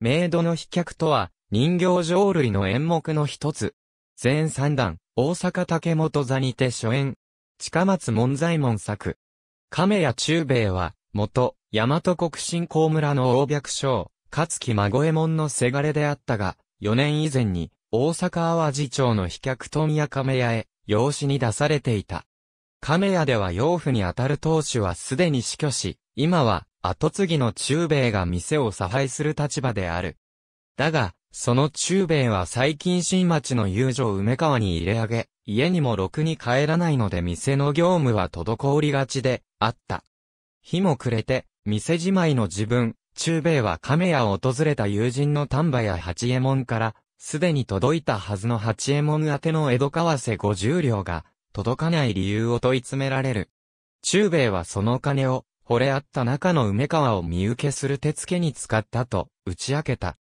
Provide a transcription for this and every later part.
メイドの飛脚とは、人形浄瑠璃の演目の一つ。全三段、大阪竹本座にて初演。近松門左衛門作。亀屋中兵衛は、元、大和国新公村の大白省、勝木孫右衛門のせがれであったが、4年以前に、大阪淡路町の飛脚富屋亀屋へ、養子に出されていた。亀屋では養父にあたる当主はすでに死去し、今は、後継ぎの中米が店を差配する立場である。だが、その中米は最近新町の遊女梅川に入れ上げ、家にもろくに帰らないので店の業務は滞りがちで、あった。日も暮れて、店じまいの自分、中米は亀屋を訪れた友人の丹波や八右衛門から、すでに届いたはずの八右衛門宛ての江戸為替五十両が、届かない理由を問い詰められる。中米はその金を、惚れ合った中の梅川を見受けする手付けに使ったと打ち明けた。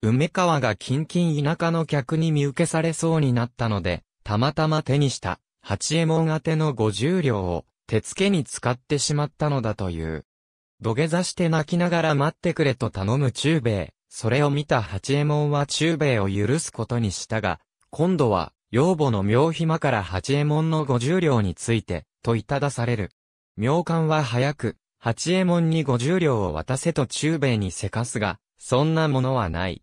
梅川が近々田舎の客に見受けされそうになったので、たまたま手にした八右衛門宛ての五十両を手付けに使ってしまったのだという。土下座して泣きながら待ってくれと頼む中兵衛。それを見た八右衛門は中兵衛を許すことにしたが、今度は、養母の妙暇から八右衛門の五十両について、といただされる。妙官は早く、八右衛門に五十両を渡せと中米にせかすが、そんなものはない。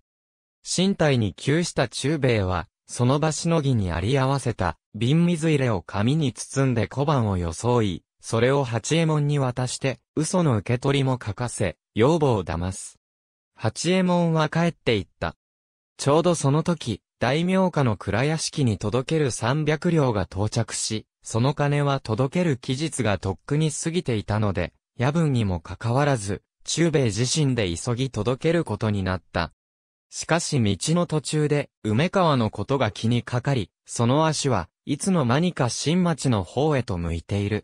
身体に急した中米は、その場しのぎにあり合わせた、瓶水入れを紙に包んで小判を装い、それを八右衛門に渡して、嘘の受け取りも書かせ、要望を騙す。八右衛門は帰っていった。ちょうどその時、大名家の蔵屋敷に届ける三百両が到着し、その金は届ける期日がとっくに過ぎていたので、夜分にもかかわらず、中米自身で急ぎ届けることになった。しかし道の途中で、梅川のことが気にかかり、その足はいつの間にか新町の方へと向いている。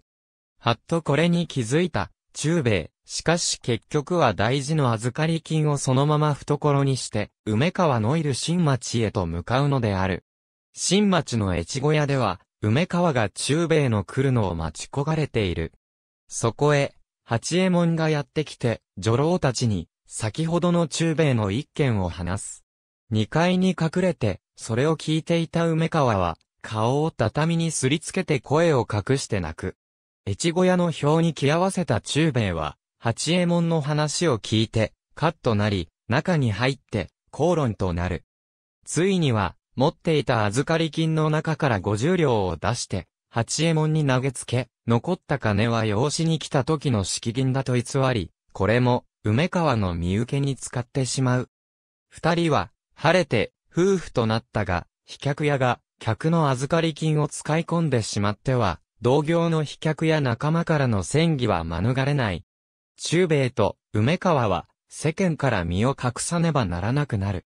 はっとこれに気づいた、中米。しかし結局は大事の預かり金をそのまま懐にして、梅川のいる新町へと向かうのである。新町の越後屋では、梅川が中米の来るのを待ち焦がれている。そこへ、八右衛門がやってきて、女郎たちに、先ほどの中米の一件を話す。二階に隠れて、それを聞いていた梅川は、顔を畳にすりつけて声を隠して泣く。越後屋の表に着合わせた中米は、八右衛門の話を聞いて、カッとなり、中に入って、口論となる。ついには、持っていた預かり金の中から五十両を出して、八右衛門に投げつけ、残った金は養子に来た時の敷金だと偽り、これも、梅川の身請けに使ってしまう。二人は、晴れて、夫婦となったが、飛脚屋が、客の預かり金を使い込んでしまっては、同業の飛脚や仲間からの戦議は免れない。中米と梅川は、世間から身を隠さねばならなくなる。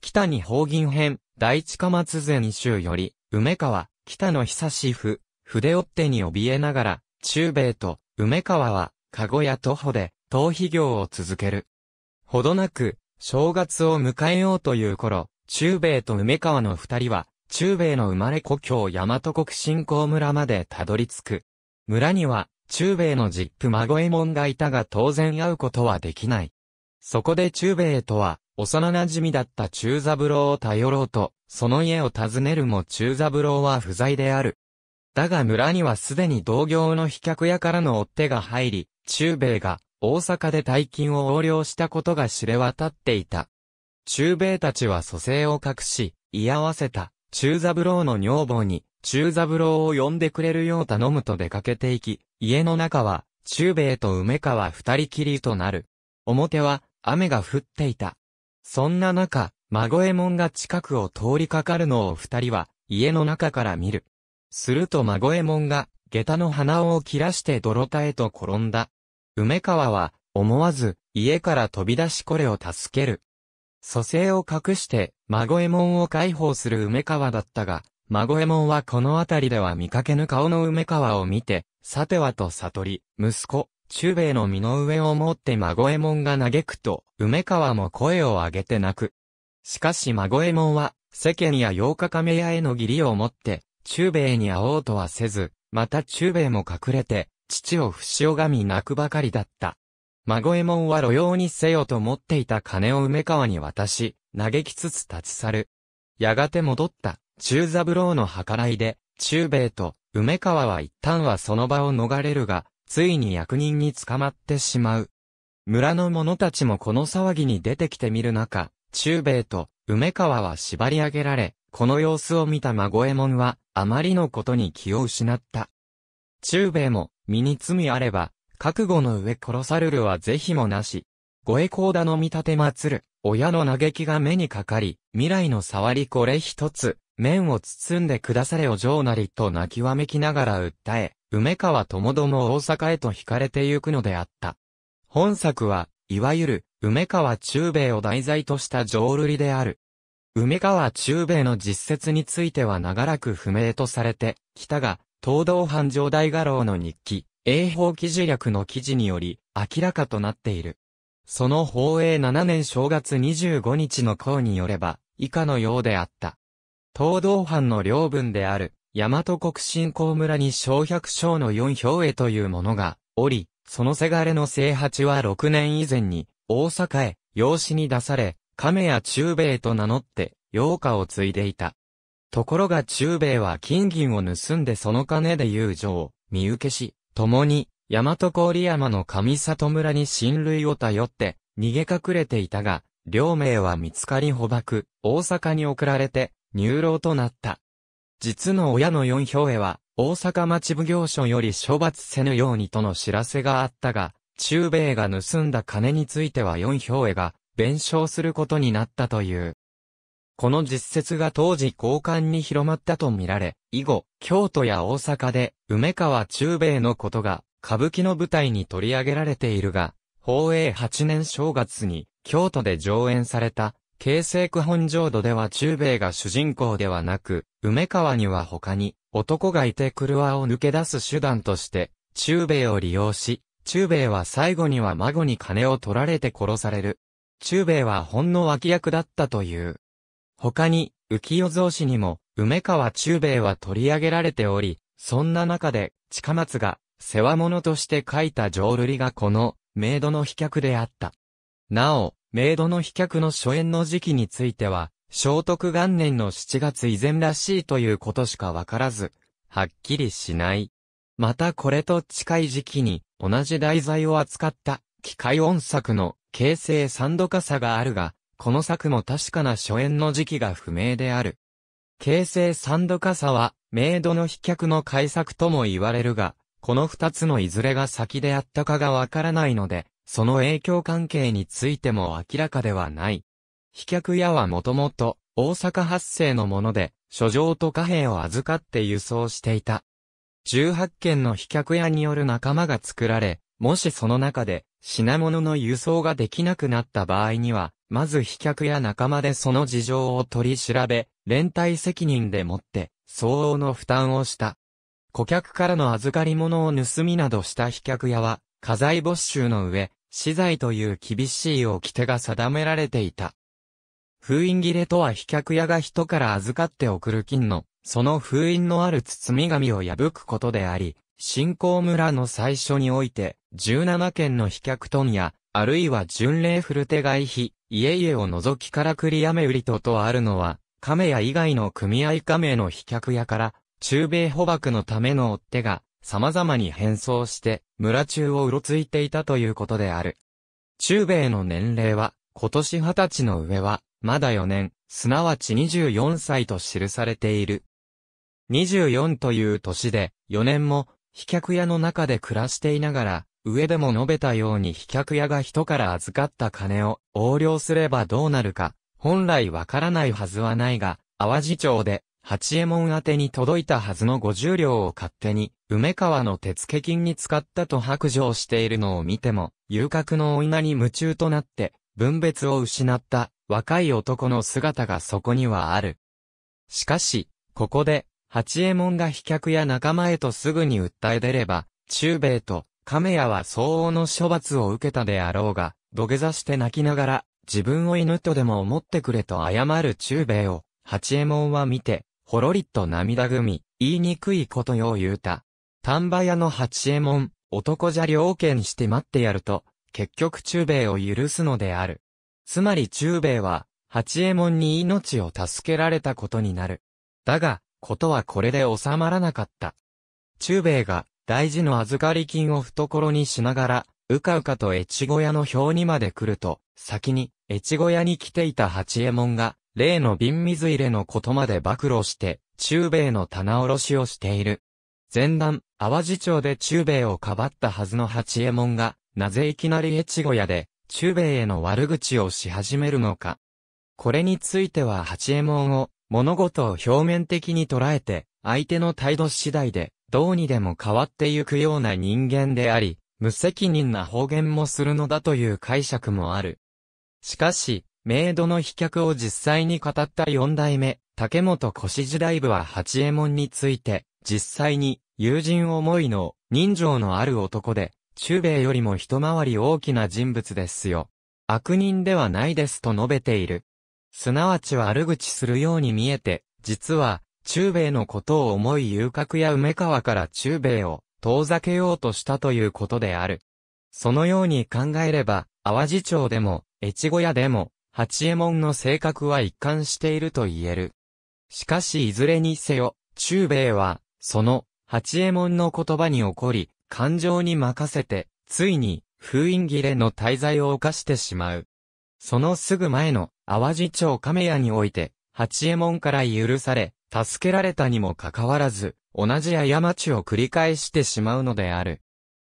北に方銀編、第一貨松前一州より、梅川、北野久志府、筆っ手に怯えながら、中米と梅川は、籠や徒歩で、逃避行を続ける。ほどなく、正月を迎えようという頃、中米と梅川の二人は、中米の生まれ故郷大和国信興村までたどり着く。村には、中米の実父孫右衛門がいたが当然会うことはできない。そこで中米とは、幼馴染だった中三郎を頼ろうと、その家を訪ねるも中三郎は不在である。だが村にはすでに同業の飛脚屋からの追っ手が入り、中米が大阪で大金を横領したことが知れ渡っていた。中米たちは蘇生を隠し、居合わせた中三郎の女房に中三郎を呼んでくれるよう頼むと出かけていき、家の中は中米と梅川二人きりとなる。表は雨が降っていた。そんな中、孫右衛門が近くを通りかかるのを二人は家の中から見る。すると孫右衛門が、下駄の鼻緒を切らして泥田へと転んだ。梅川は、思わず、家から飛び出しこれを助ける。蘇生を隠して、孫右衛門を解放する梅川だったが、孫右衛門はこの辺りでは見かけぬ顔の梅川を見て、さてはと悟り、息子、中兵衛の身の上を持って孫右衛門が嘆くと、梅川も声を上げて泣く。しかし孫右衛門は、世間や八日亀屋への義理を持って、中米に会おうとはせず、また中米も隠れて、父を不死拝み泣くばかりだった。孫右衛門は路用にせよと持っていた金を梅川に渡し、嘆きつつ立ち去る。やがて戻った、中三郎の計らいで、中兵衛と梅川は一旦はその場を逃れるが、ついに役人に捕まってしまう。村の者たちもこの騒ぎに出てきてみる中、中兵衛と梅川は縛り上げられ、この様子を見た孫右衛門は、あまりのことに気を失った。中米も、身に罪あれば、覚悟の上殺されるは是非もなし。護衛う田の見立て祭る、親の嘆きが目にかかり、未来の触りこれ一つ、面を包んでくだされお嬢なりと泣きわめきながら訴え、梅川友ども大阪へと惹かれてゆくのであった。本作は、いわゆる、梅川中米を題材とした浄瑠璃である。梅川中米の実説については長らく不明とされて、きたが、東道藩上大画廊の日記、英法記事略の記事により、明らかとなっている。その法営7年正月25日の項によれば、以下のようであった。東道藩の領分である、大和国信興村に小百姓の四票へというものが、おり、そのせがれの正八は6年以前に、大阪へ、養子に出され、亀や中兵衛と名乗って、洋歌を継いでいた。ところが中兵衛は金銀を盗んでその金で遊女を見受けし、共に、大和郡山の上里村に親類を頼って、逃げ隠れていたが、両名は見つかり捕獲、大阪に送られて、入牢となった。実の親の四兵衛は、大阪町奉行所より処罰せぬようにとの知らせがあったが、中米が盗んだ金については四兵衛が、弁償することになったという。この実説が当時交換に広まったとみられ、以後、京都や大阪で、梅川中米のことが、歌舞伎の舞台に取り上げられているが、宝永8年正月に、京都で上演された、京成区本浄土では中米が主人公ではなく、梅川には他に、男がいて車を抜け出す手段として、中米を利用し、中米は最後には孫に金を取られて殺される。中米はほんの脇役だったという。他に、浮世造紙にも、梅川中米は取り上げられており、そんな中で、近松が、世話物として書いた浄瑠璃がこの、メイドの飛脚であった。なお、メイドの飛脚の初演の時期については、聖徳元年の7月以前らしいということしかわからず、はっきりしない。またこれと近い時期に、同じ題材を扱った、機械音作の形成三度かさがあるが、この作も確かな初演の時期が不明である。形成三度かさは、明度の飛脚の改作とも言われるが、この二つのいずれが先であったかがわからないので、その影響関係についても明らかではない。飛脚屋はもともと、大阪発生のもので、書状と貨幣を預かって輸送していた。18件の飛脚屋による仲間が作られ、もしその中で品物の輸送ができなくなった場合には、まず飛脚や仲間でその事情を取り調べ、連帯責任でもって、相応の負担をした。顧客からの預かり物を盗みなどした飛脚屋は、家財没収の上、資材という厳しい掟が定められていた。封印切れとは飛脚屋が人から預かって送る金の、その封印のある包み紙を破くことであり、新興村の最初において、17件の飛脚トンや、あるいは巡礼古手外費、家々を除きから繰りやめ売りととあるのは、亀屋以外の組合加盟の飛脚屋から、中米捕獲のための追っ手が、様々に変装して、村中をうろついていたということである。中米の年齢は、今年20歳の上は、まだ4年、すなわち24歳と記されている。24という年で、4年も、飛脚屋の中で暮らしていながら、上でも述べたように飛脚屋が人から預かった金を横領すればどうなるか、本来わからないはずはないが、淡路町で、八右衛門宛てに届いたはずの五十両を勝手に、梅川の手付金に使ったと白状しているのを見ても、遊郭の女に夢中となって、分別を失った若い男の姿がそこにはある。しかし、ここで、八右衛門が飛脚や仲間へとすぐに訴え出れば、中米と亀屋は相応の処罰を受けたであろうが、土下座して泣きながら、自分を犬とでも思ってくれと謝る中米を、八右衛門は見て、ほろりと涙ぐみ、言いにくいことよう言うた。丹波屋の八右衛門、男じゃ了見して待ってやると、結局中米を許すのである。つまり中米は、八右衛門に命を助けられたことになる。だが、ことはこれで収まらなかった。中米が大事の預かり金を懐にしながら、うかうかと越後屋の表にまで来ると、先に越後屋に来ていた八右衛門が、例の瓶水入れのことまで暴露して、中米の棚卸しをしている。前段、淡路町で中米をかばったはずの八右衛門が、なぜいきなり越後屋で、中米への悪口をし始めるのか。これについては八右衛門を、物事を表面的に捉えて、相手の態度次第で、どうにでも変わってゆくような人間であり、無責任な方言もするのだという解釈もある。しかし、メイドの飛脚を実際に語った四代目、竹本越時代部は八右衛門について、実際に、友人思いの、人情のある男で、中米よりも一回り大きな人物ですよ。悪人ではないですと述べている。すなわち悪口するように見えて、実は、中米のことを思い遊郭や梅川から中米を遠ざけようとしたということである。そのように考えれば、淡路町でも、越後屋でも、八右衛門の性格は一貫していると言える。しかしいずれにせよ、中米は、その、八右衛門の言葉に起こり、感情に任せて、ついに、封印切れの滞在を犯してしまう。そのすぐ前の淡路町亀屋において、八右衛門から許され、助けられたにもかかわらず、同じ過ちを繰り返してしまうのである。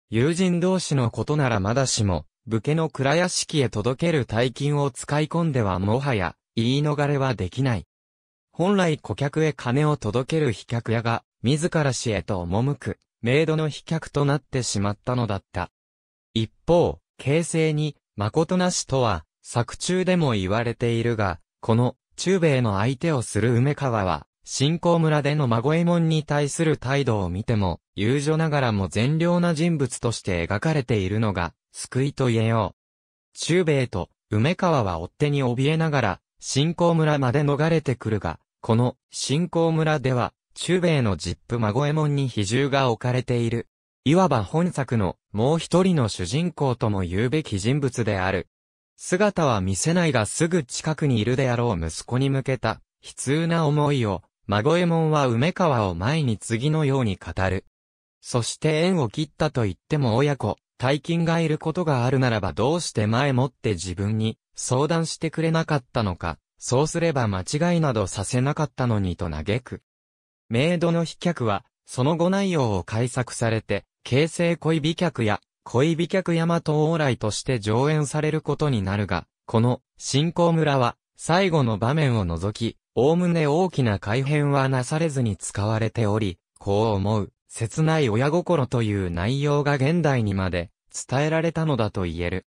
友人同士のことならまだしも、武家の蔵屋敷へ届ける大金を使い込んではもはや、言い逃れはできない。本来顧客へ金を届ける飛脚屋が、自ら死へと赴く、メイドの飛脚となってしまったのだった。一方、形勢に、誠なしとは、作中でも言われているが、この、中米の相手をする梅川は、新興村での孫右衛門に対する態度を見ても、遊女ながらも善良な人物として描かれているのが、救いと言えよう。中米と梅川は追手に怯えながら、新興村まで逃れてくるが、この新興村では、中米のジップ孫右衛門に比重が置かれている。いわば本作のもう一人の主人公とも言うべき人物である、姿は見せないがすぐ近くにいるであろう息子に向けた、悲痛な思いを、孫右衛門は梅川を前に次のように語る。そして縁を切ったと言っても親子、大金がいることがあるならばどうして前もって自分に相談してくれなかったのか、そうすれば間違いなどさせなかったのにと嘆く。メイドの飛脚は、その後内容を解作されて、形成恋美脚や恋美客山東往来として上演されることになるが、この、新興村は、最後の場面を除き、おおむね大きな改変はなされずに使われており、こう思う、切ない親心という内容が現代にまで伝えられたのだと言える。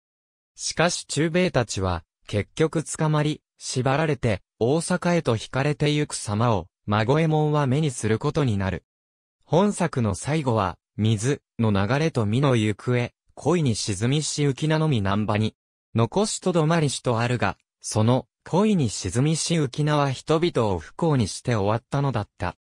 しかし中米たちは、結局捕まり、縛られて、大阪へと惹かれてゆく様を、孫右衛門は目にすることになる。本作の最後は、水、の流れと身の行方、恋に沈みし浮きなのみ難波に、残しとどまりしとあるが、その、恋に沈みし浮きなは人々を不幸にして終わったのだった。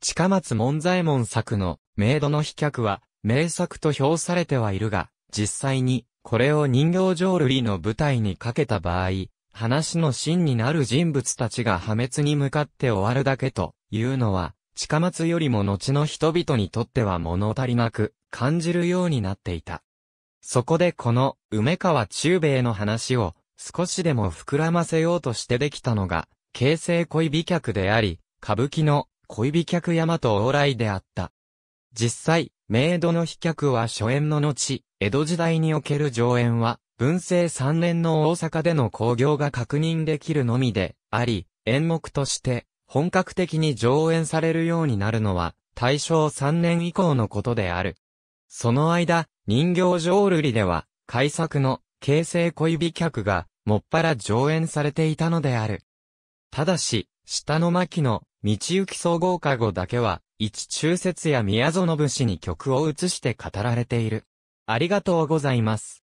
近松門左衛門作の、メイドの飛脚は、名作と評されてはいるが、実際に、これを人形浄瑠璃の舞台にかけた場合、話の真になる人物たちが破滅に向かって終わるだけというのは、近松よりも後の人々にとっては物足りなく、感じるようになっていた。そこでこの梅川中兵衛の話を少しでも膨らませようとしてできたのが、京成恋美客であり、歌舞伎の恋美客山と往来であった。実際、メ度の飛脚は初演の後、江戸時代における上演は、文政3年の大阪での興行が確認できるのみで、あり、演目として、本格的に上演されるようになるのは、大正3年以降のことである。その間、人形浄瑠璃では、改作の、形成恋美客が、もっぱら上演されていたのである。ただし、下の巻の、道行き総合加護だけは、一中節や宮園節に曲を移して語られている。ありがとうございます。